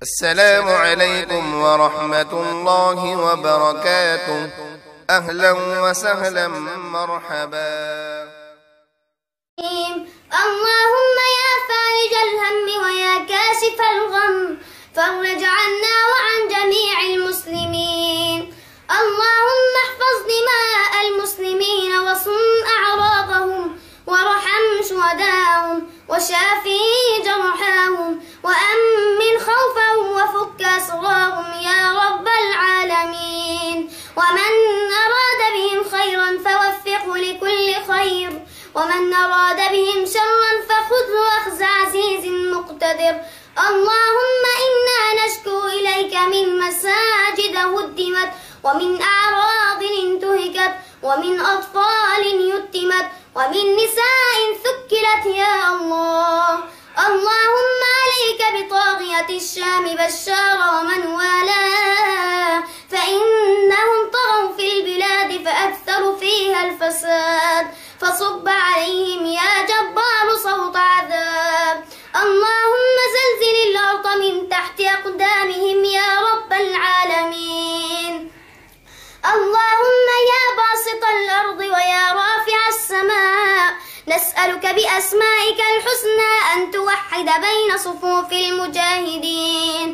السلام عليكم ورحمة الله وبركاته أهلا وسهلا مرحبا اللهم يا فارج الهم ويا كاشف الغم فرج عنا وعن جميع المسلمين اللهم احفظ دماء المسلمين وصم أعراضهم وارحم شهداهم وشافيهم ومن أراد بهم شرا فخذه أخذ عزيز مقتدر اللهم إنا نشكو إليك من مساجد هدمت ومن أعراض انتهكت ومن أطفال يتمت ومن نساء ثكلت يا الله اللهم عليك بطاغية الشام بشار ومن والاه فإنهم طغوا في البلاد فأكثروا فيها الفساد فصب عليهم يا جبار صوت عذاب اللهم زلزل الأرض من تحت أقدامهم يا رب العالمين اللهم يا باسط الأرض ويا رافع السماء نسألك بأسمائك الحسنى أن توحد بين صفوف المجاهدين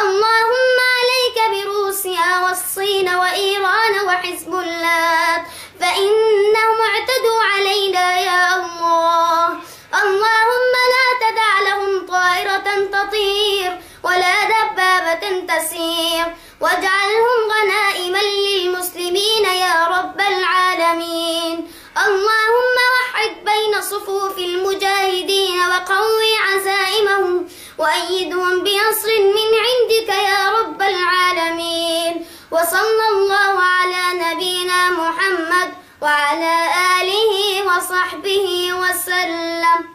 اللهم عليك بروسيا والصين وإيران وحزب الله واجعلهم غنائما للمسلمين يا رب العالمين اللهم وحد بين صفوف المجاهدين وقوي عزائمهم وأيدهم بنصر من عندك يا رب العالمين وصلى الله على نبينا محمد وعلى آله وصحبه وسلم